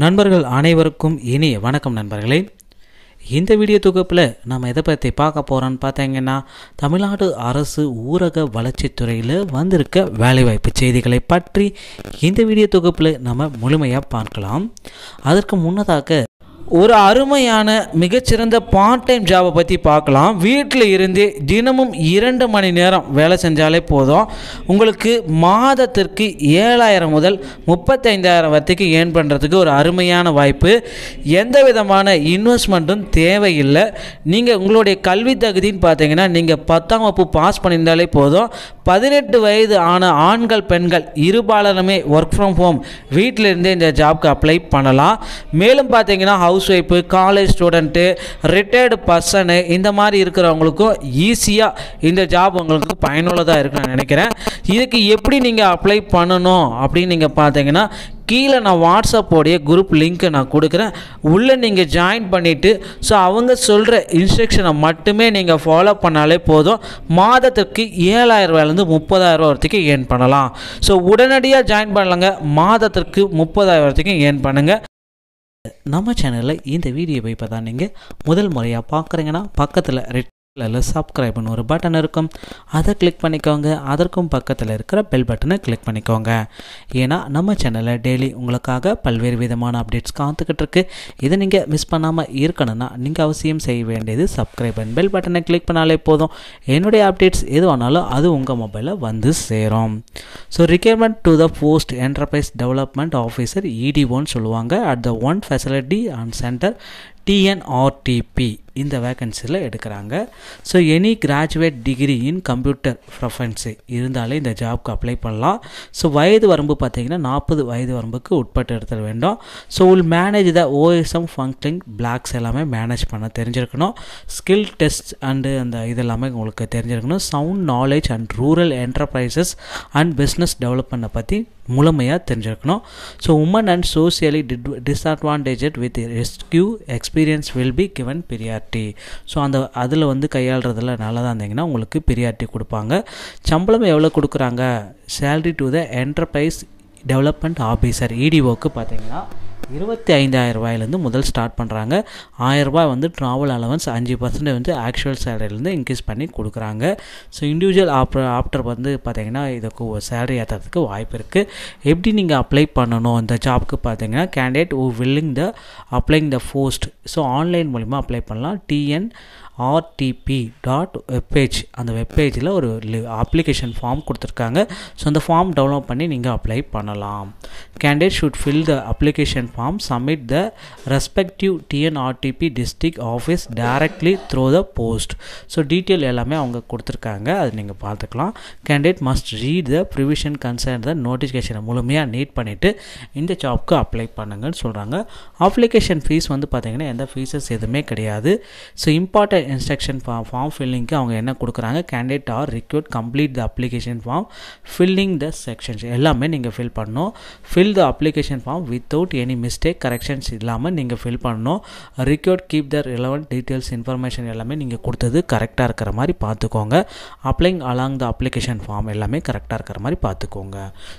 நண்பர்கள் அனைவருக்கும் இனிய வணக்கம் நண்பர்களே இந்த வீடியோ தொகுப்பில் நம்ம எதை பற்றி பார்க்க போகிறோன்னு பார்த்தீங்கன்னா தமிழ்நாடு அரசு ஊரக வளர்ச்சித்துறையில் வந்திருக்க வேலைவாய்ப்பு செய்திகளை பற்றி இந்த வீடியோ தொகுப்பில் நம்ம முழுமையாக பார்க்கலாம் அதற்கு முன்னதாக ஒரு அருமையான மிகச்சிறந்த பார்ட் டைம் ஜாபை பற்றி பார்க்கலாம் வீட்டில் இருந்து தினமும் இரண்டு மணி நேரம் வேலை செஞ்சாலே போதும் உங்களுக்கு மாதத்திற்கு ஏழாயிரம் முதல் முப்பத்தைந்தாயிரம் வரைக்கும் ஏர்ன் பண்ணுறதுக்கு ஒரு அருமையான வாய்ப்பு எந்த விதமான இன்வெஸ்ட்மெண்ட்டும் தேவையில்லை நீங்கள் உங்களுடைய கல்வி தகுதின்னு பார்த்தீங்கன்னா நீங்கள் பத்தாம் வகுப்பு பாஸ் பண்ணியிருந்தாலே போதும் பதினெட்டு வயது ஆன ஆண்கள் பெண்கள் இருபாலருமே ஒர்க் ஃப்ரம் ஹோம் வீட்டிலிருந்தே இந்த ஜாப்க்கு அப்ளை பண்ணலாம் மேலும் பார்த்தீங்கன்னா housewife college student retired person இந்த மாதிரி இருக்கிறவங்களுக்கும் ஈஸியாக இந்த ஜாப் உங்களுக்கு பயனுள்ளதாக இருக்குன்னு நினைக்கிறேன் இதுக்கு எப்படி நீங்கள் அப்ளை பண்ணணும் அப்படின்னு நீங்கள் பார்த்தீங்கன்னா கீழே நான் வாட்ஸ்அப்போடைய குரூப் லிங்க்கை நான் கொடுக்குறேன் உள்ளே நீங்கள் ஜாயின் பண்ணிவிட்டு ஸோ அவங்க சொல்கிற இன்ஸ்ட்ரக்ஷனை மட்டுமே நீங்கள் ஃபாலோ பண்ணாலே போதும் மாதத்துக்கு ஏழாயிரரூவாயிலேருந்து முப்பதாயிரரூவா வரைக்கும் ஏர்ன் பண்ணலாம் ஸோ உடனடியாக ஜாயின் பண்ணலங்க மாதத்திற்கு முப்பதாயிரம் வரைக்கும் ஏர்ன் பண்ணுங்கள் நம்ம சேனலில் இந்த வீடியோ இப்போ தான் நீங்கள் முதல் முறையாக பார்க்குறீங்கன்னா பக்கத்தில் ரெட் இல்லை சப்ஸ்கிரைப் பண்ண ஒரு பட்டன் இருக்கும் அதை கிளிக் பண்ணிக்கோங்க அதற்கும் பக்கத்தில் இருக்கிற பெல் பட்டனை கிளிக் பண்ணிக்கோங்க ஏன்னா நம்ம சேனலில் டெய்லி உங்களுக்காக பல்வேறு விதமான அப்டேட்ஸ் காத்துக்கிட்டு இருக்கு இதை நீங்கள் மிஸ் பண்ணாமல் இருக்கணும்னா நீங்கள் அவசியம் செய்ய வேண்டியது சப்ஸ்கிரைப் அண்ட் பெல் பட்டனை கிளிக் பண்ணாலே போதும் என்னுடைய அப்டேட்ஸ் எதுவானாலும் அது உங்கள் மொபைலில் வந்து சேரும் so requirement to the post enterprise development officer ED சொல்லுவாங்க at the one facility and centre TNRDP இந்த வேக்கன்சியில் எடுக்கிறாங்க so any graduate degree in computer proficiency இருந்தாலே இந்த ஜாப்க்கு அப்ளை பண்ணலாம் ஸோ வயது வரம்பு பார்த்திங்கன்னா நாற்பது வயது வரம்புக்கு உட்பட்டு எடுத்துட வேண்டும் so will manage the OSM functioning blocks எல்லாமே மேனேஜ் பண்ண தெரிஞ்சிருக்கணும் ஸ்கில் டெஸ்ட் அண்டு அந்த இதெல்லாமே உங்களுக்கு தெரிஞ்சிருக்கணும் sound knowledge and rural enterprises and business டெவலப்மெண்ட்டை பற்றி முழுமையாக தெரிஞ்சிருக்கணும் so women and socially did disadvantaged with rescue experience will be given priority so அந்த அதில் வந்து கையாளுறதுல நல்லா தான் இருந்தீங்கன்னா உங்களுக்கு பிரியாரிட்டி கொடுப்பாங்க சம்பளம் எவ்வளோ கொடுக்குறாங்க salary to the enterprise development officer இடிஓக்கு பார்த்தீங்கன்னா இருபத்தி ஐந்தாயிரம் ரூபாயிலேருந்து முதல் ஸ்டார்ட் பண்ணுறாங்க ரூபாய் வந்து ட்ராவல் அலவன்ஸ் அஞ்சு பர்சன்ட் வந்து ஆக்சுவல் சேலரிலேருந்து இன்க்ரீஸ் பண்ணி கொடுக்குறாங்க ஸோ இண்டிவிஜுவல் ஆப் ஆப்டர் வந்து பார்த்திங்கன்னா இதுக்கு சேலரி ஏற்றுறதுக்கு வாய்ப்பு இருக்குது எப்படி நீங்கள் அப்ளை பண்ணணும் அந்த ஜாப்க்கு பார்த்தீங்கன்னா candidate O willing the applying the post so online மூலிமா அப்ளை பண்ணலாம் டிஎன் ஆர்டிபி டாட் வெப்பேஜ் அந்த வெப்பேஜில் ஒரு அப்ளிகேஷன் ஃபார்ம் கொடுத்துருக்காங்க ஸோ அந்த ஃபார்ம் டவுன்லோட் பண்ணி நீங்கள் அப்ளை பண்ணலாம் candidate should fill the application form submit the respective TNRDP district office directly through the post so detail எல்லாமே அவங்க கொடுத்துருக்காங்க அது நீங்கள் பார்த்துக்கலாம் candidate must read the provision concern the நோட்டிஃபிகேஷனை முழுமையாக நீட் பண்ணிவிட்டு இந்த ஜாப்க்கு அப்ளை பண்ணுங்கன்னு சொல்கிறாங்க அப்ளிகேஷன் ஃபீஸ் வந்து பார்த்திங்கன்னா எந்த ஃபீஸஸ் எதுவுமே கிடையாது so important instruction form form ஃபில்லிங்க்கு அவங்க என்ன கொடுக்குறாங்க candidate are required complete the application form filling the sections எல்லாமே நீங்கள் ஃபில் பண்ணணும் fill the application form without any mistake corrections இல்லாமல் நீங்கள் ஃபில் பண்ணணும் required keep the relevant details information எல்லாமே நீங்கள் கொடுத்தது கரெக்டாக இருக்கிற மாதிரி பார்த்துக்கோங்க applying along the application form எல்லாமே கரெக்டாக இருக்கிற மாதிரி பார்த்துக்கோங்க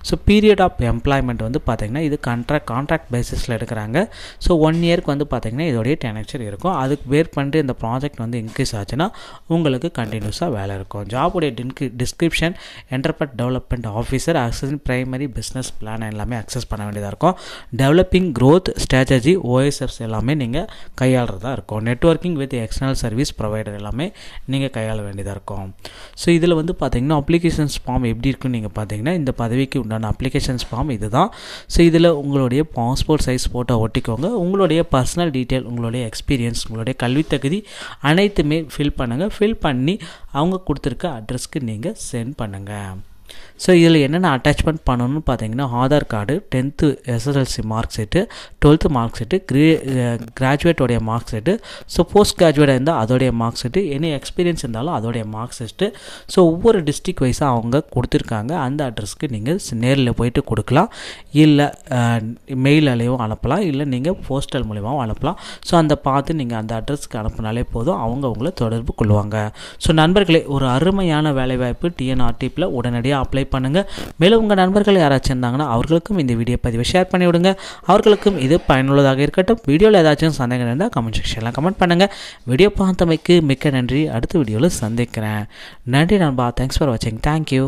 ஸோ பீரியட் ஆஃப் எம்ப்ளாய்மெண்ட் வந்து பார்த்திங்கன்னா இது கான்ட்ராக்ட் கான்ட்ராக்ட் பேசிஸில் எடுக்கிறாங்க ஸோ ஒன் இயருக்கு வந்து பார்த்திங்கன்னா இதோடைய டெனக்சர் இருக்கும் அதுக்கு வேர் பண்ணிட்டு இந்த ப்ராஜெக்ட் வந்து இன்க்ரீஸ் ஆச்சுன்னா உங்களுக்கு கண்டினியூஸாக வேலை இருக்கும் ஜாபுடைய டின்க description enterprise development officer access primary business plan எல்லாமே அக்சஸ் பண்ண வேண்டியதாக இருக்கும் டெவலப்பிங் க்ரோத் ஸ்ட்ராட்டஜி ஓஎஸ்எஃப்ஸ் எல்லாமே நீங்கள் கையாளுறதா இருக்கும் networking with external service provider எல்லாமே நீங்கள் கையாள வேண்டியதாக இருக்கும் ஸோ இதில் வந்து பார்த்தீங்கன்னா அப்ளிகேஷன்ஸ் ஃபார்ம் எப்படி இருக்குன்னு நீங்கள் பார்த்தீங்கன்னா இந்த பதவிக்கு உண்டான அப்ளிகேஷன்ஸ் ஃபார்ம் இது தான் ஸோ இதில் உங்களுடைய பாஸ்போர்ட் சைஸ் ஃபோட்டோ ஒட்டிக்கோங்க உங்களுடைய பர்சனல் டீட்டெயில் உங்களுடைய எக்ஸ்பீரியன்ஸ் உங்களுடைய கல்வித்தகுதி அனை அனைத்துமே ஃபில் பண்ணுங்கள் ஃபில் பண்ணி அவங்க கொடுத்துருக்க அட்ரஸ்க்கு நீங்கள் சென்ட் பண்ணுங்கள் ஸோ இதில் என்னென்ன அட்டாச்மெண்ட் பண்ணணும்னு பார்த்தீங்கன்னா Aadhaar card tenth SSLC mark sheet twelfth mark sheet கிரே கிராஜுவேட்டோடைய மார்க் ஷீட்டு ஸோ போஸ்ட் கிராஜுவேட்டாக இருந்தால் அதோடைய மார்க் செட்டு எனி எக்ஸ்பீரியன்ஸ் இருந்தாலும் அதோடைய மார்க் ஷீட்டு ஸோ ஒவ்வொரு டிஸ்ட்ரிக் வைஸாக அவங்க கொடுத்துருக்காங்க அந்த அட்ரஸ்க்கு நீங்கள் நேரில் போயிட்டு கொடுக்கலாம் இல்லை uh, மெயிலாலேயும் அனுப்பலாம் இல்லை நீங்கள் போஸ்டல் மூலியமாகவும் அனுப்பலாம் ஸோ அந்த பார்த்து நீங்கள் அந்த அட்ரஸ்க்கு அனுப்புனாலே போதும் அவங்க உங்களை தொடர்பு கொள்வாங்க ஸோ நண்பர்களே ஒரு அருமையான வேலைவாய்ப்பு டிஎன்ஆர்டிப்பில் உடனடியாக அப்ளை பண்ணுங்கள் மேலும் உங்கள் நண்பர்கள் யாராச்சும் இருந்தாங்கன்னா அவர்களுக்கும் இந்த வீடியோ பதிவை ஷேர் பண்ணி விடுங்க அவர்களுக்கும் இது பயனுள்ளதாக இருக்கட்டும் வீடியோவில் ஏதாச்சும் சந்தேகம் இருந்தால் கமெண்ட் செக்ஷனில் கமெண்ட் பண்ணுங்கள் வீடியோ பார்த்தமைக்கு மிக்க நன்றி அடுத்த வீடியோவில் சந்திக்கிறேன் நன்றி நண்பா தேங்க்ஸ் ஃபார் வாட்சிங் தேங்க்யூ